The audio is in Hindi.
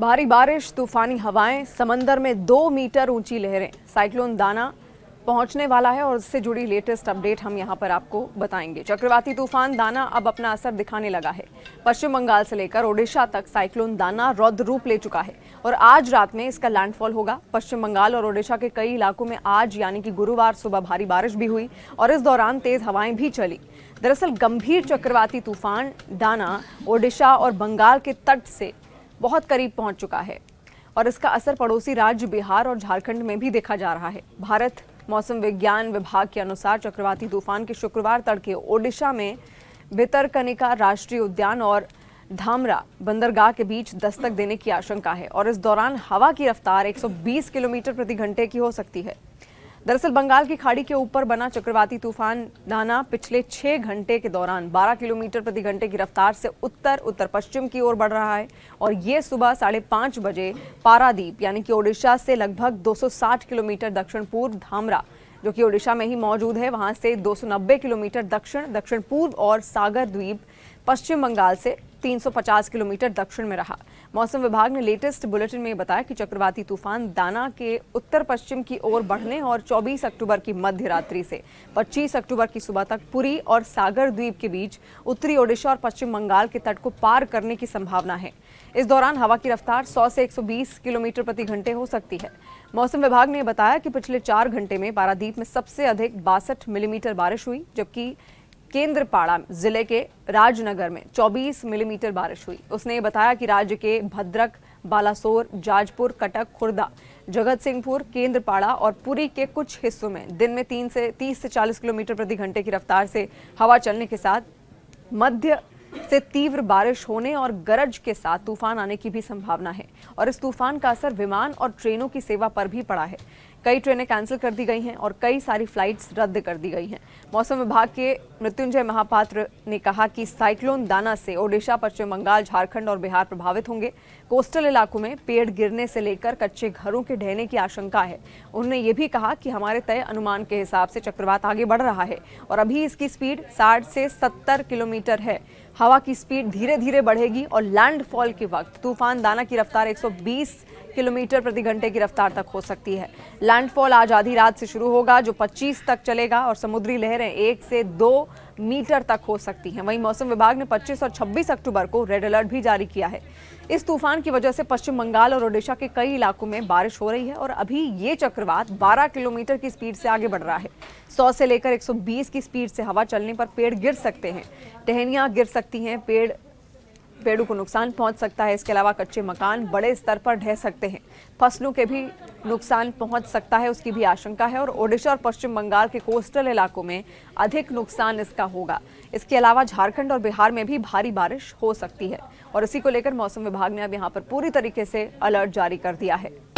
भारी बारिश तूफानी हवाएं समंदर में दो मीटर ऊंची लहरें साइक्लोन दाना पहुंचने वाला है और इससे जुड़ी लेटेस्ट अपडेट हम यहां पर आपको बताएंगे चक्रवाती तूफान दाना अब अपना असर दिखाने लगा है पश्चिम बंगाल से लेकर ओडिशा तक साइक्लोन दाना रौद्र रूप ले चुका है और आज रात में इसका लैंडफॉल होगा पश्चिम बंगाल और ओडिशा के कई इलाकों में आज यानी कि गुरुवार सुबह भारी बारिश भी हुई और इस दौरान तेज हवाएं भी चली दरअसल गंभीर चक्रवाती तूफान दाना ओडिशा और बंगाल के तट से बहुत करीब पहुंच चुका है और इसका असर पड़ोसी राज्य बिहार और झारखंड में भी देखा जा रहा है भारत मौसम विज्ञान विभाग के अनुसार चक्रवाती तूफान के शुक्रवार तड़के ओडिशा में भितरकनिका राष्ट्रीय उद्यान और धामरा बंदरगाह के बीच दस्तक देने की आशंका है और इस दौरान हवा की रफ्तार 120 किलोमीटर प्रति घंटे की हो सकती है दरअसल बंगाल की खाड़ी के ऊपर बना चक्रवाती तूफान दाना पिछले छह घंटे के दौरान 12 किलोमीटर प्रति घंटे की रफ्तार से उत्तर उत्तर पश्चिम की ओर बढ़ रहा है और ये सुबह साढ़े पांच बजे पारादीप यानी कि ओडिशा से लगभग 260 किलोमीटर दक्षिण पूर्व धामरा जो कि ओडिशा में ही मौजूद है वहां से दो किलोमीटर दक्षिण दक्षिण पूर्व और सागर द्वीप पश्चिम बंगाल से 350 किलोमीटर दक्षिण में रहा मौसम विभाग ने लेटेस्ट बुलेटिन में बताया कि चक्रवाती तूफान दाना के उत्तर पश्चिम की ओर बढ़ने और 24 अक्टूबर की मध्य रात्रि से 25 अक्टूबर की सुबह तक पुरी और सागर द्वीप के बीच उत्तरी ओडिशा और पश्चिम बंगाल के तट को पार करने की संभावना है इस दौरान हवा की रफ्तार 100 से 120 किलोमीटर प्रति घंटे हो सकती है मौसम विभाग ने बताया कि पिछले चार घंटे में पारादीप में सबसे अधिक बासठ मिलीमीटर बारिश हुई जबकि केंद्रपाड़ा जिले के राजनगर में 24 मिलीमीटर बारिश हुई उसने बताया कि राज्य के भद्रक बालासोर जाजपुर कटक खुर्दा जगत सिंहपुर केंद्रपाड़ा और पुरी के कुछ हिस्सों में दिन में तीन से तीस से चालीस किलोमीटर प्रति घंटे की रफ्तार से हवा चलने के साथ मध्य से तीव्र बारिश होने और गरज के साथ तूफान आने की भी संभावना है और इस तूफान का असर विमान और ट्रेनों की सेवा पर भी पड़ा है कई ट्रेनें कैंसिल कर दी गई हैं और कई सारी फ्लाइट्स रद्द कर दी गई हैं मौसम विभाग के मृत्युंजय महापात्र ने कहा कि साइक्लोन दाना से ओडिशा पश्चिम बंगाल झारखंड और बिहार प्रभावित होंगे कोस्टल इलाकों में पेड़ गिरने से लेकर कच्चे घरों के ढहने की आशंका है उन्होंने ये भी कहा कि हमारे तय अनुमान के हिसाब से चक्रवात आगे बढ़ रहा है और अभी इसकी स्पीड साठ से सत्तर किलोमीटर है हवा की स्पीड धीरे धीरे बढ़ेगी और लैंडफॉल के वक्त तूफान दाना की रफ्तार 120 किलोमीटर प्रति घंटे की रफ्तार तक हो सकती है लैंडफॉल आज आधी रात से शुरू होगा जो 25 तक चलेगा और समुद्री लहरें एक से दो मीटर तक हो सकती हैं वहीं मौसम विभाग ने 25 और 26 अक्टूबर को रेड अलर्ट भी जारी किया है इस तूफान की वजह से पश्चिम बंगाल और ओडिशा के कई इलाकों में बारिश हो रही है और अभी ये चक्रवात 12 किलोमीटर की स्पीड से आगे बढ़ रहा है सौ से लेकर एक की स्पीड से हवा चलने पर पेड़ गिर सकते हैं टहनियाँ गिर सकती हैं पेड़ पेड़ों को नुकसान पहुंच सकता है इसके अलावा कच्चे मकान बड़े स्तर पर ढह सकते हैं फसलों के भी नुकसान पहुंच सकता है उसकी भी आशंका है और ओडिशा और पश्चिम बंगाल के कोस्टल इलाकों में अधिक नुकसान इसका होगा इसके अलावा झारखंड और बिहार में भी भारी बारिश हो सकती है और इसी को लेकर मौसम विभाग ने अब यहाँ पर पूरी तरीके से अलर्ट जारी कर दिया है